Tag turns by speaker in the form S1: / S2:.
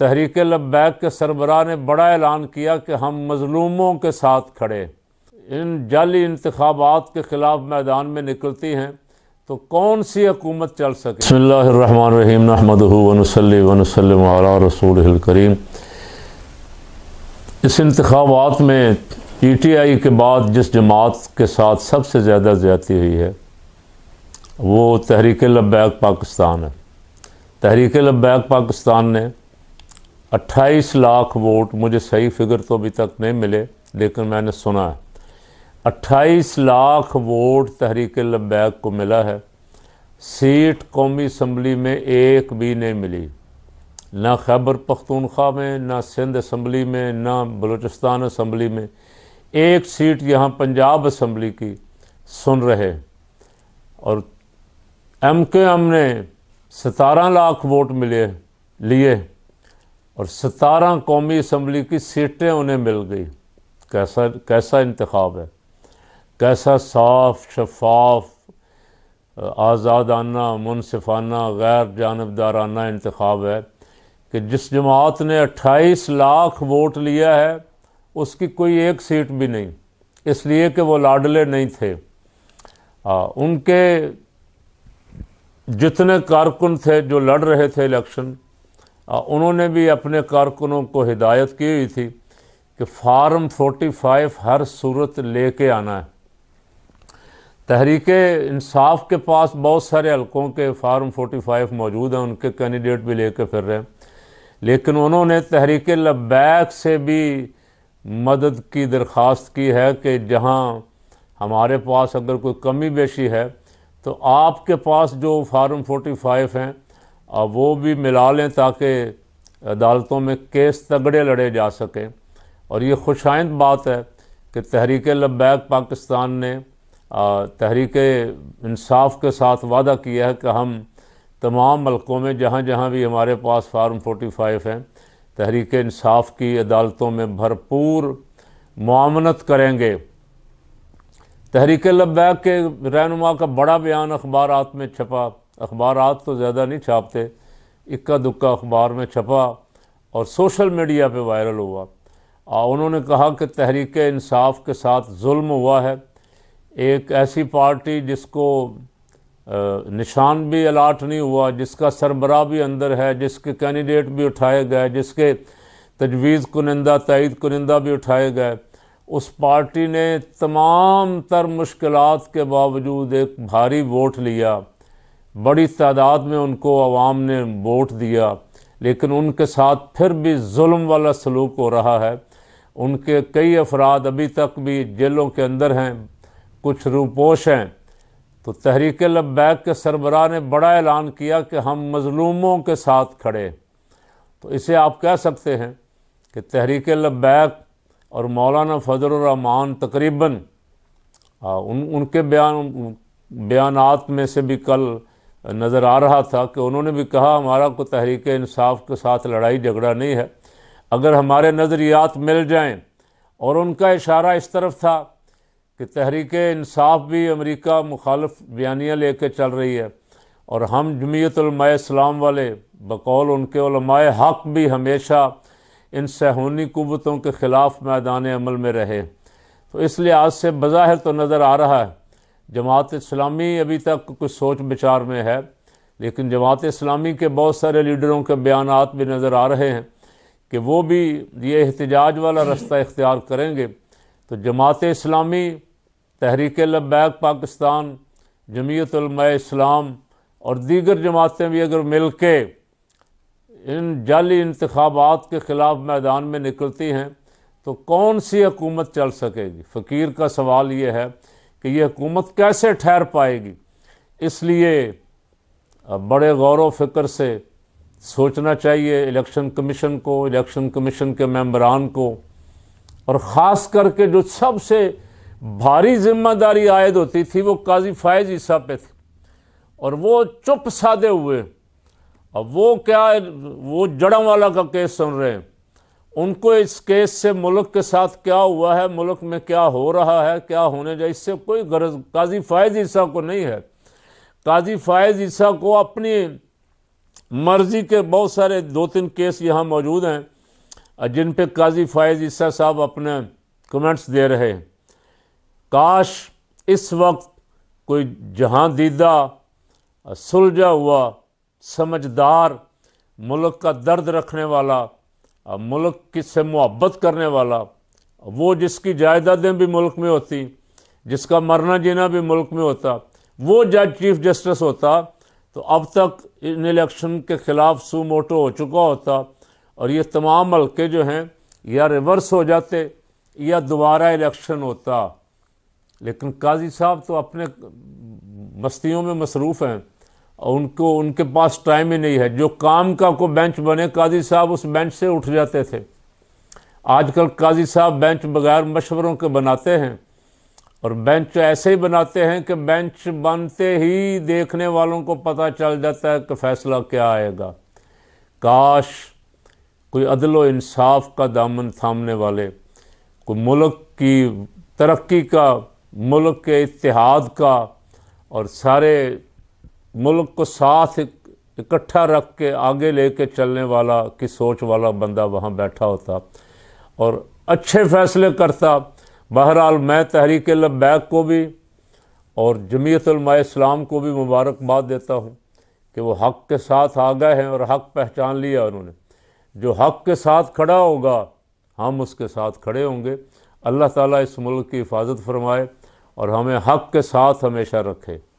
S1: तहरीक लब्बैक के सरबरा ने बड़ा ऐलान किया कि हम मजलूमों के साथ खड़े इन जाली इंतबात के ख़िलाफ़ मैदान में निकलती हैं तो कौन सी हकूमत चल सके बसमीम नहमदली रसूल करीम इस इंतबात में पी टी आई के बाद जिस जमात के साथ सबसे ज़्यादा ज्यादी हुई है वो तहरीक लब्बैक पाकिस्तान है तहरीक लब्बैक पाकिस्तान ने अट्ठाईस लाख वोट मुझे सही फिगर तो अभी तक नहीं मिले लेकिन मैंने सुना है अट्ठाईस लाख वोट तहरीक लब्बैक को मिला है सीट कौमी असम्बली में एक भी नहीं मिली ना खैबर पख्तूनख्वा में ना सिंध असम्बली में ना बलूचिस्तान असम्बली में एक सीट यहाँ पंजाब असम्बली की सुन रहे और एम के एम ने सतारह लाख वोट मिले लिए और सतारह कौमी असम्बली की सीटें उन्हें मिल गई कैसा कैसा इंतखब है कैसा साफ शफाफ आज़ादाना मुनसफाना गैर जानबदाराना इंतखब है कि जिस जमात ने अट्ठाईस लाख वोट लिया है उसकी कोई एक सीट भी नहीं इसलिए कि वो लाडले नहीं थे आ, उनके जितने कारकुन थे जो लड़ रहे थे इलेक्शन उन्होंने भी अपने कारकुनों को हिदायत की हुई थी कि फार्म 45 हर सूरत ले के आना है तहरीक इंसाफ के पास बहुत सारे हलकों के फार्म 45 मौजूद हैं उनके कैंडिडेट भी ले कर फिर रहे हैं लेकिन उन्होंने तहरीक लबैक से भी मदद की दरख्वास्त की है कि जहाँ हमारे पास अगर कोई कमी बेशी है तो आपके पास जो फार्म 45 हैं और वो भी मिला लें ताकि अदालतों में केस तगड़े लड़े जा सकें और ये खुशाइंद बात है कि तहरीक लब्बैक पाकिस्तान ने तहरीक इंसाफ के साथ वादा किया है कि हम तमाम मलकों में जहाँ जहाँ भी हमारे पास फार्म 45 हैं तहरीक इंसाफ की अदालतों में भरपूर मामनत करेंगे तहरीक लब्बैक के रहनुमा का बड़ा बयान अखबार में छपा अखबार तो ज़्यादा नहीं छापते इक्का दुक्का अखबार में छपा और सोशल मीडिया पे वायरल हुआ आ, उन्होंने कहा कि तहरीक इंसाफ के साथ जुल्म हुआ है एक ऐसी पार्टी जिसको निशान भी अलाट नहीं हुआ जिसका सरबरा भी अंदर है जिसके कैंडिडेट भी उठाए गए जिसके तजवीज़ कुनिंदा तइद कुनिंदा भी उठाए गए उस पार्टी ने तमाम तर मुश्किल के बावजूद एक भारी वोट लिया बड़ी तादाद में उनको आवाम ने वोट दिया लेकिन उनके साथ फिर भी जुल्म वाला सलूक हो रहा है उनके कई अफराद अभी तक भी जेलों के अंदर हैं कुछ रूपोश हैं तो तहरीक लब्बैक के सरबराह ने बड़ा ऐलान किया कि हम मज़लूमों के साथ खड़े तो इसे आप कह सकते हैं कि तहरीक लब्बैक और मौलाना फजलरहमान तकरीबन उन उनके बयान बयानात में से भी कल नज़र आ रहा था कि उन्होंने भी कहा हमारा को तहरीक इंसाफ के साथ लड़ाई झगड़ा नहीं है अगर हमारे नज़रियात मिल जाएं और उनका इशारा इस तरफ था कि तहरीक इंसाफ भी अमेरिका मुखालफ बयानियाँ ले कर चल रही है और हम जमीयतलमा इस्लाम वाले बकौल उनके उलमाए हक भी हमेशा इन सहूनी कुतों के ख़िलाफ़ मैदान अमल में रहे तो इस लिहाज से बज़ाहिर तो नज़र आ रहा है जमात इस्लामी अभी तक कुछ सोच विचार में है लेकिन जमात इस्लामी के बहुत सारे लीडरों के बयान भी नज़र आ रहे हैं कि वो भी ये एहतजाज वाला रास्ता इख्तियार करेंगे तो जमात इस्लामी तहरीक लब्बैक पाकिस्तान जमीयतलमा इस्लाम और दीगर जमातें भी अगर मिल के इन जाली इंतबात के ख़िलाफ़ मैदान में निकलती हैं तो कौन सी हकूमत चल सकेगी फ़कीर का सवाल ये है कि ये हुकूमत कैसे ठहर पाएगी इसलिए बड़े गौर फिक्र से सोचना चाहिए इलेक्शन कमीशन को इलेक्शन कमीशन के मेम्बरान को और ख़ास करके जो सबसे भारी जिम्मेदारी आयद होती थी वो काजी फायज ईसा पे थी और वो चुप साधे हुए अब वो क्या वो जड़ों वाला का केस सुन रहे हैं उनको इस केस से मुल्क के साथ क्या हुआ है मुल्क में क्या हो रहा है क्या होने जाए इससे कोई गरज काजी फ़ायज़ ईसा को नहीं है काजी फ़ायज़ ईसा को अपनी मर्ज़ी के बहुत सारे दो तीन केस यहाँ मौजूद हैं जिन पे काजी फ़ायज़ ईसा साहब अपने कमेंट्स दे रहे हैं काश इस वक्त कोई जहाँ दीदा सुलझा हुआ समझदार मुल्क का दर्द रखने वाला मुल्क किससे मोहब्बत करने वाला वो जिसकी जायदादें भी मुल्क में होती जिसका मरना जीना भी मुल्क में होता वो जज चीफ जस्टिस होता तो अब तक इन इलेक्शन के ख़िलाफ़ सू मोटो हो चुका होता और ये तमाम हल्के जो हैं या रिवर्स हो जाते या दोबारा इलेक्शन होता लेकिन काजी साहब तो अपने बस्तियों में मसरूफ़ हैं उनको उनके पास टाइम ही नहीं है जो काम का को बेंच बने काजी साहब उस बेंच से उठ जाते थे आजकल काजी साहब बेंच बगैर मशवरों के बनाते हैं और बेंच ऐसे ही बनाते हैं कि बेंच बनते ही देखने वालों को पता चल जाता है कि फ़ैसला क्या आएगा काश कोई अदल इंसाफ का दामन थामने वाले कोई मुल्क की तरक्की का मुल्क के इतिहाद का और सारे मुल्क को साथ इकट्ठा रख के आगे लेके चलने वाला की सोच वाला बंदा वहाँ बैठा होता और अच्छे फैसले करता बहरहाल मैं तहरीक लब्बैक को भी और जमीयतलमा इस्लाम को भी मुबारकबाद देता हूँ कि वो हक़ के साथ आ गए हैं और हक़ पहचान लिया उन्होंने जो हक़ के साथ खड़ा होगा हम उसके साथ खड़े होंगे अल्लाह ताला इस मुल्क की हिफाजत फरमाए और हमें हक़ के साथ हमेशा रखे